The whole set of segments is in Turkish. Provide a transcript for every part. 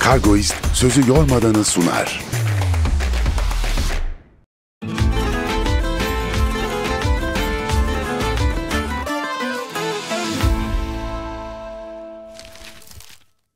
Kargoist sözü yormadanı sunar.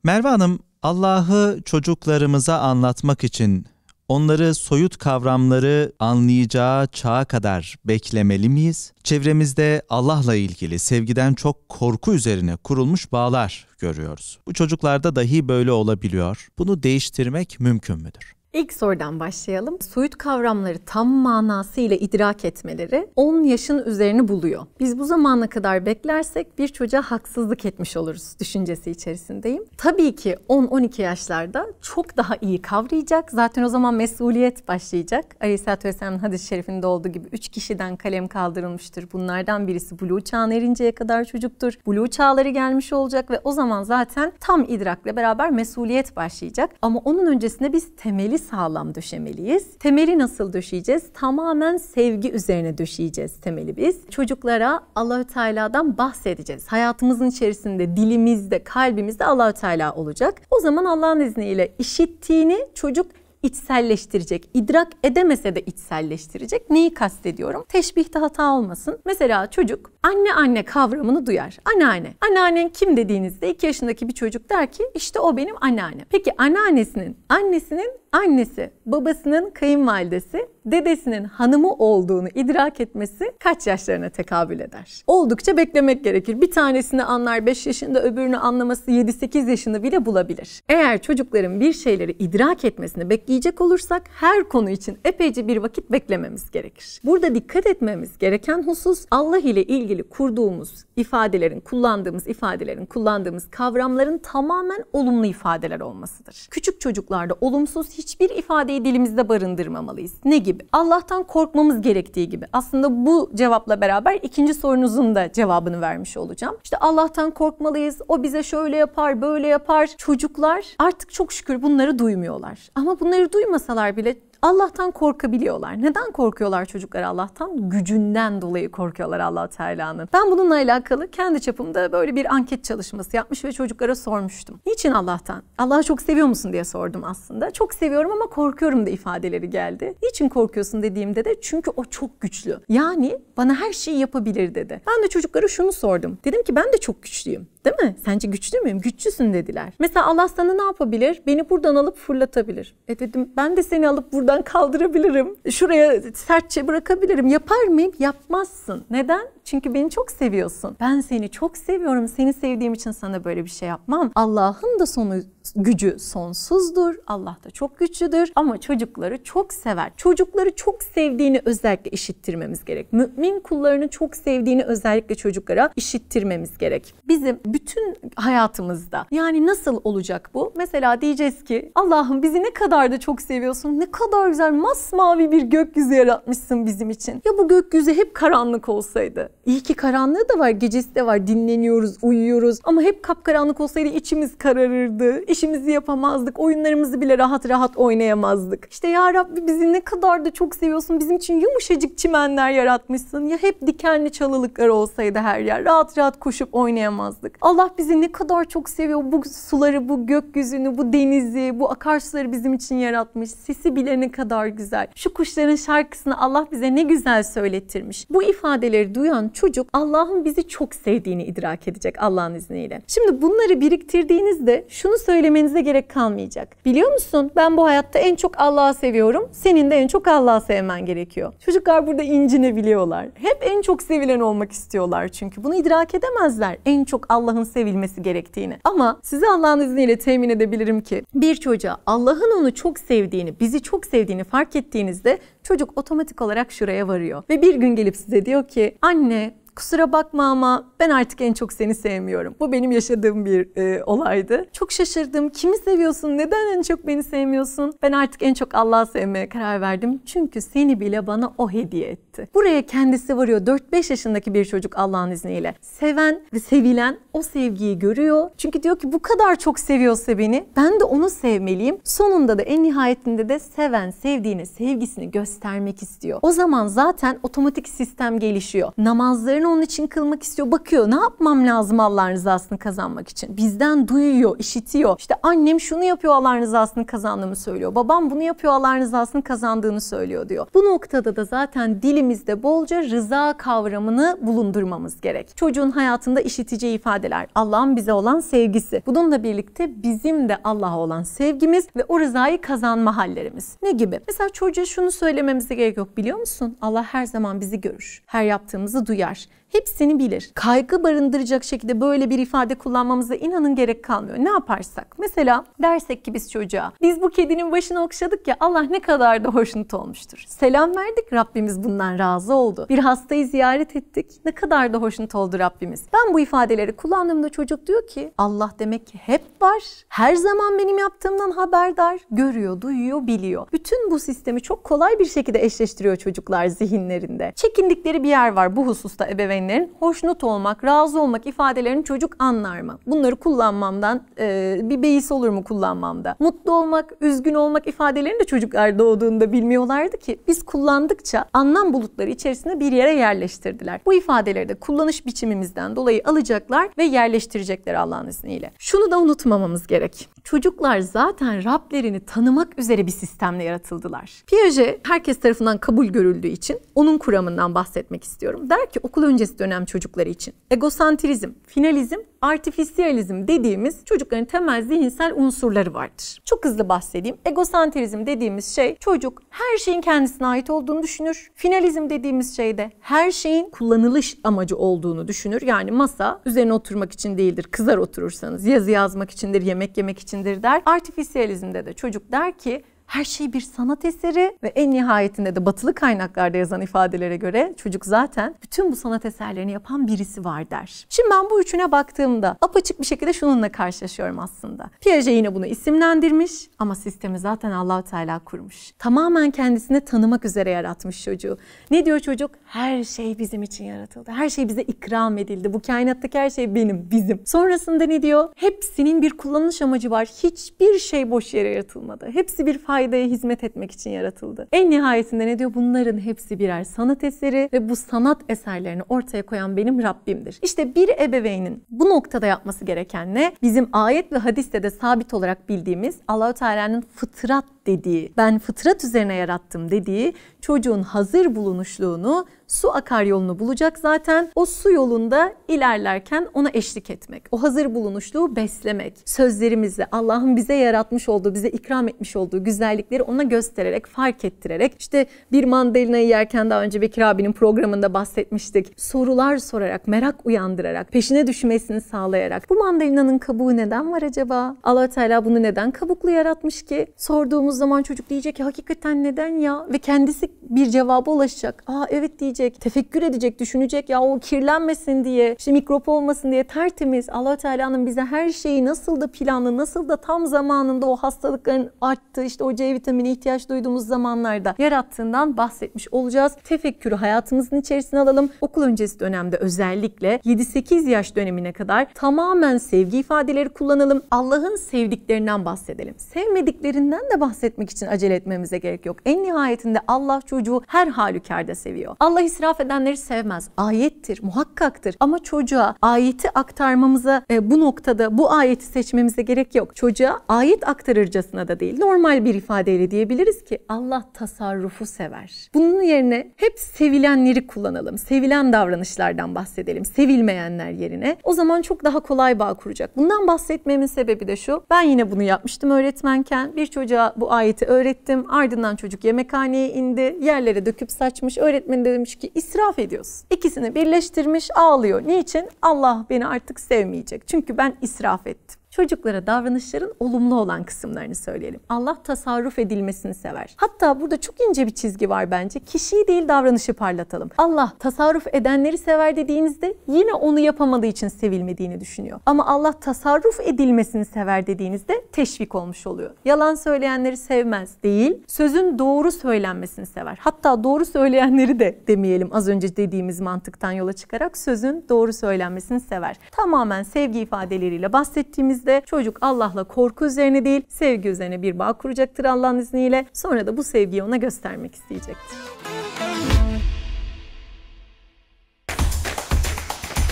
Merve Hanım, Allah'ı çocuklarımıza anlatmak için Onları soyut kavramları anlayacağı çağa kadar beklemeli miyiz? Çevremizde Allah'la ilgili sevgiden çok korku üzerine kurulmuş bağlar görüyoruz. Bu çocuklarda dahi böyle olabiliyor. Bunu değiştirmek mümkün müdür? İlk sorudan başlayalım. Soyut kavramları tam manasıyla idrak etmeleri 10 yaşın üzerini buluyor. Biz bu zamana kadar beklersek bir çocuğa haksızlık etmiş oluruz düşüncesi içerisindeyim. Tabii ki 10-12 yaşlarda çok daha iyi kavrayacak. Zaten o zaman mesuliyet başlayacak. Aleyhisselatü Vesselam'ın hadis-i şerifinde olduğu gibi 3 kişiden kalem kaldırılmıştır. Bunlardan birisi buluğ çağına erinceye kadar çocuktur. Buluğ çağları gelmiş olacak ve o zaman zaten tam idrakle beraber mesuliyet başlayacak. Ama onun öncesinde biz temeli sağlam döşemeliyiz. Temeli nasıl döşeyeceğiz? Tamamen sevgi üzerine döşeyeceğiz temeli biz. Çocuklara Allahü Teala'dan bahsedeceğiz. Hayatımızın içerisinde dilimizde, kalbimizde Allahü Teala olacak. O zaman Allah'ın izniyle işittiğini çocuk içselleştirecek. İdrak edemese de içselleştirecek. Neyi kastediyorum? Teşbihte hata olmasın. Mesela çocuk anne anne kavramını duyar. Anneanne. Anneannen kim dediğinizde 2 yaşındaki bir çocuk der ki işte o benim anneannem. Peki anneannesinin annesinin annesi, babasının kayınvalidesi, dedesinin hanımı olduğunu idrak etmesi kaç yaşlarına tekabül eder? Oldukça beklemek gerekir. Bir tanesini anlar 5 yaşında, öbürünü anlaması 7-8 yaşında bile bulabilir. Eğer çocukların bir şeyleri idrak etmesini bekleyecek olursak her konu için epeyce bir vakit beklememiz gerekir. Burada dikkat etmemiz gereken husus Allah ile ilgili kurduğumuz ifadelerin, kullandığımız ifadelerin, kullandığımız kavramların tamamen olumlu ifadeler olmasıdır. Küçük çocuklarda olumsuz hiç hiçbir ifadeyi dilimizde barındırmamalıyız. Ne gibi? Allah'tan korkmamız gerektiği gibi. Aslında bu cevapla beraber ikinci sorunuzun da cevabını vermiş olacağım. İşte Allah'tan korkmalıyız. O bize şöyle yapar, böyle yapar. Çocuklar artık çok şükür bunları duymuyorlar. Ama bunları duymasalar bile Allah'tan korkabiliyorlar. Neden korkuyorlar çocuklar Allah'tan? Gücünden dolayı korkuyorlar Allah Teala'nın. Ben bununla alakalı kendi çapımda böyle bir anket çalışması yapmış ve çocuklara sormuştum. Niçin Allah'tan? Allah'ı çok seviyor musun diye sordum aslında. Çok seviyorum ama korkuyorum da ifadeleri geldi. Niçin korkuyorsun dediğimde de çünkü o çok güçlü. Yani bana her şeyi yapabilir dedi. Ben de çocuklara şunu sordum. Dedim ki ben de çok güçlüyüm. Değil mi? Sence güçlü müyüm? Güçlüsün dediler. Mesela Allah sana ne yapabilir? Beni buradan alıp fırlatabilir. E dedim ben de seni alıp buradan buradan kaldırabilirim. Şuraya sertçe bırakabilirim. Yapar mıyım? Yapmazsın. Neden? Çünkü beni çok seviyorsun. Ben seni çok seviyorum. Seni sevdiğim için sana böyle bir şey yapmam. Allah'ın da sonu gücü sonsuzdur. Allah da çok güçlüdür ama çocukları çok sever. Çocukları çok sevdiğini özellikle işittirmemiz gerek. Mümin kullarını çok sevdiğini özellikle çocuklara işittirmemiz gerek. Bizim bütün hayatımızda yani nasıl olacak bu? Mesela diyeceğiz ki Allah'ım bizi ne kadar da çok seviyorsun. Ne kadar güzel masmavi bir gökyüzü yaratmışsın bizim için. Ya bu gökyüzü hep karanlık olsaydı. İyi ki karanlığı da var, gecesi de var. Dinleniyoruz, uyuyoruz ama hep kapkaranlık olsaydı içimiz kararırdı işimizi yapamazdık. Oyunlarımızı bile rahat rahat oynayamazdık. İşte ya Rabbi bizi ne kadar da çok seviyorsun. Bizim için yumuşacık çimenler yaratmışsın. Ya hep dikenli çalılıklar olsaydı her yer. Rahat rahat koşup oynayamazdık. Allah bizi ne kadar çok seviyor. Bu suları, bu gökyüzünü, bu denizi, bu akarsuları bizim için yaratmış. Sesi bile ne kadar güzel. Şu kuşların şarkısını Allah bize ne güzel söyletirmiş. Bu ifadeleri duyan çocuk Allah'ın bizi çok sevdiğini idrak edecek Allah'ın izniyle. Şimdi bunları biriktirdiğinizde şunu söyle söylemenize gerek kalmayacak. Biliyor musun ben bu hayatta en çok Allah'ı seviyorum. Senin de en çok Allah'ı sevmen gerekiyor. Çocuklar burada incinebiliyorlar. Hep en çok sevilen olmak istiyorlar çünkü. Bunu idrak edemezler. En çok Allah'ın sevilmesi gerektiğini. Ama size Allah'ın izniyle temin edebilirim ki bir çocuğa Allah'ın onu çok sevdiğini, bizi çok sevdiğini fark ettiğinizde çocuk otomatik olarak şuraya varıyor. Ve bir gün gelip size diyor ki anne Kusura bakma ama ben artık en çok seni sevmiyorum. Bu benim yaşadığım bir e, olaydı. Çok şaşırdım. Kimi seviyorsun? Neden en çok beni sevmiyorsun? Ben artık en çok Allah'ı sevmeye karar verdim. Çünkü seni bile bana o hediye etti gitti. Buraya kendisi varıyor. 4-5 yaşındaki bir çocuk Allah'ın izniyle. Seven ve sevilen o sevgiyi görüyor. Çünkü diyor ki bu kadar çok seviyorsa beni ben de onu sevmeliyim. Sonunda da en nihayetinde de seven sevdiğini sevgisini göstermek istiyor. O zaman zaten otomatik sistem gelişiyor. Namazlarını onun için kılmak istiyor. Bakıyor ne yapmam lazım Allah'ın rızasını kazanmak için. Bizden duyuyor, işitiyor. İşte annem şunu yapıyor Allah'ın rızasını kazandığımı söylüyor. Babam bunu yapıyor Allah'ın rızasını kazandığını söylüyor diyor. Bu noktada da zaten dilim dilimizde bolca rıza kavramını bulundurmamız gerek. Çocuğun hayatında işiteceği ifadeler Allah'ın bize olan sevgisi. Bununla birlikte bizim de Allah'a olan sevgimiz ve o rızayı kazanma hallerimiz. Ne gibi? Mesela çocuğa şunu söylememize gerek yok biliyor musun? Allah her zaman bizi görür. Her yaptığımızı duyar hepsini bilir. Kaygı barındıracak şekilde böyle bir ifade kullanmamıza inanın gerek kalmıyor. Ne yaparsak? Mesela dersek ki biz çocuğa biz bu kedinin başını okşadık ya Allah ne kadar da hoşnut olmuştur. Selam verdik Rabbimiz bundan razı oldu. Bir hastayı ziyaret ettik ne kadar da hoşnut oldu Rabbimiz. Ben bu ifadeleri kullandığımda çocuk diyor ki Allah demek ki hep var. Her zaman benim yaptığımdan haberdar. Görüyor, duyuyor, biliyor. Bütün bu sistemi çok kolay bir şekilde eşleştiriyor çocuklar zihinlerinde. Çekindikleri bir yer var bu hususta ebeveyn ebeveynlerin hoşnut olmak, razı olmak ifadelerini çocuk anlar mı? Bunları kullanmamdan e, bir beis olur mu kullanmamda? Mutlu olmak, üzgün olmak ifadelerini de çocuklar doğduğunda bilmiyorlardı ki. Biz kullandıkça anlam bulutları içerisinde bir yere yerleştirdiler. Bu ifadeleri de kullanış biçimimizden dolayı alacaklar ve yerleştirecekler Allah'ın izniyle. Şunu da unutmamamız gerek. Çocuklar zaten Rablerini tanımak üzere bir sistemle yaratıldılar. Piaget herkes tarafından kabul görüldüğü için onun kuramından bahsetmek istiyorum. Der ki okul öncesi finalist dönem çocukları için. Egosantrizm, finalizm, artifisiyalizm dediğimiz çocukların temel zihinsel unsurları vardır. Çok hızlı bahsedeyim. Egosantrizm dediğimiz şey çocuk her şeyin kendisine ait olduğunu düşünür. Finalizm dediğimiz şey de her şeyin kullanılış amacı olduğunu düşünür. Yani masa üzerine oturmak için değildir. Kızar oturursanız yazı yazmak içindir, yemek yemek içindir der. Artifisiyalizmde de çocuk der ki her şey bir sanat eseri ve en nihayetinde de batılı kaynaklarda yazan ifadelere göre çocuk zaten bütün bu sanat eserlerini yapan birisi var der. Şimdi ben bu üçüne baktığımda apaçık bir şekilde şununla karşılaşıyorum aslında. Piaget yine bunu isimlendirmiş ama sistemi zaten allah Teala kurmuş. Tamamen kendisine tanımak üzere yaratmış çocuğu. Ne diyor çocuk? Her şey bizim için yaratıldı. Her şey bize ikram edildi. Bu kainattaki her şey benim, bizim. Sonrasında ne diyor? Hepsinin bir kullanış amacı var. Hiçbir şey boş yere yaratılmadı. Hepsi bir fayda faydaya hizmet etmek için yaratıldı. En nihayetinde ne diyor? Bunların hepsi birer sanat eseri ve bu sanat eserlerini ortaya koyan benim Rabbimdir. İşte bir ebeveynin bu noktada yapması gereken ne? Bizim ayet ve hadiste de sabit olarak bildiğimiz Allahü Teala'nın fıtrat dediği, ben fıtrat üzerine yarattım dediği çocuğun hazır bulunuşluğunu, su akar yolunu bulacak zaten. O su yolunda ilerlerken ona eşlik etmek. O hazır bulunuşluğu beslemek. Sözlerimizi, Allah'ın bize yaratmış olduğu, bize ikram etmiş olduğu güzellikleri ona göstererek, fark ettirerek. işte bir mandalinayı yerken daha önce Bekir abinin programında bahsetmiştik. Sorular sorarak, merak uyandırarak, peşine düşmesini sağlayarak. Bu mandalinanın kabuğu neden var acaba? allah Teala bunu neden kabuklu yaratmış ki? Sorduğumuz sorduğunuz zaman çocuk diyecek ki hakikaten neden ya? Ve kendisi bir cevaba ulaşacak. Aa evet diyecek. Tefekkür edecek, düşünecek. Ya o kirlenmesin diye, işte mikrop olmasın diye tertemiz. allah Teala'nın bize her şeyi nasıl da planlı, nasıl da tam zamanında o hastalıkların arttığı, işte o C vitamini ihtiyaç duyduğumuz zamanlarda yarattığından bahsetmiş olacağız. Tefekkürü hayatımızın içerisine alalım. Okul öncesi dönemde özellikle 7-8 yaş dönemine kadar tamamen sevgi ifadeleri kullanalım. Allah'ın sevdiklerinden bahsedelim. Sevmediklerinden de bahsedelim rahatsız etmek için acele etmemize gerek yok. En nihayetinde Allah çocuğu her halükarda seviyor. Allah israf edenleri sevmez. Ayettir, muhakkaktır. Ama çocuğa ayeti aktarmamıza e, bu noktada bu ayeti seçmemize gerek yok. Çocuğa ayet aktarırcasına da değil. Normal bir ifadeyle diyebiliriz ki Allah tasarrufu sever. Bunun yerine hep sevilenleri kullanalım. Sevilen davranışlardan bahsedelim. Sevilmeyenler yerine. O zaman çok daha kolay bağ kuracak. Bundan bahsetmemin sebebi de şu. Ben yine bunu yapmıştım öğretmenken. Bir çocuğa bu ayeti öğrettim. Ardından çocuk yemekhaneye indi. Yerlere döküp saçmış. Öğretmen demiş ki israf ediyorsun. İkisini birleştirmiş ağlıyor. Niçin? Allah beni artık sevmeyecek. Çünkü ben israf ettim çocuklara davranışların olumlu olan kısımlarını söyleyelim. Allah tasarruf edilmesini sever. Hatta burada çok ince bir çizgi var bence. Kişiyi değil davranışı parlatalım. Allah tasarruf edenleri sever dediğinizde yine onu yapamadığı için sevilmediğini düşünüyor. Ama Allah tasarruf edilmesini sever dediğinizde teşvik olmuş oluyor. Yalan söyleyenleri sevmez değil, sözün doğru söylenmesini sever. Hatta doğru söyleyenleri de demeyelim az önce dediğimiz mantıktan yola çıkarak sözün doğru söylenmesini sever. Tamamen sevgi ifadeleriyle bahsettiğimiz verdiğimizde çocuk Allah'la korku üzerine değil sevgi üzerine bir bağ kuracaktır Allah'ın izniyle. Sonra da bu sevgiyi ona göstermek isteyecektir.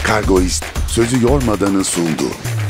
Kargoist sözü yormadanı sundu.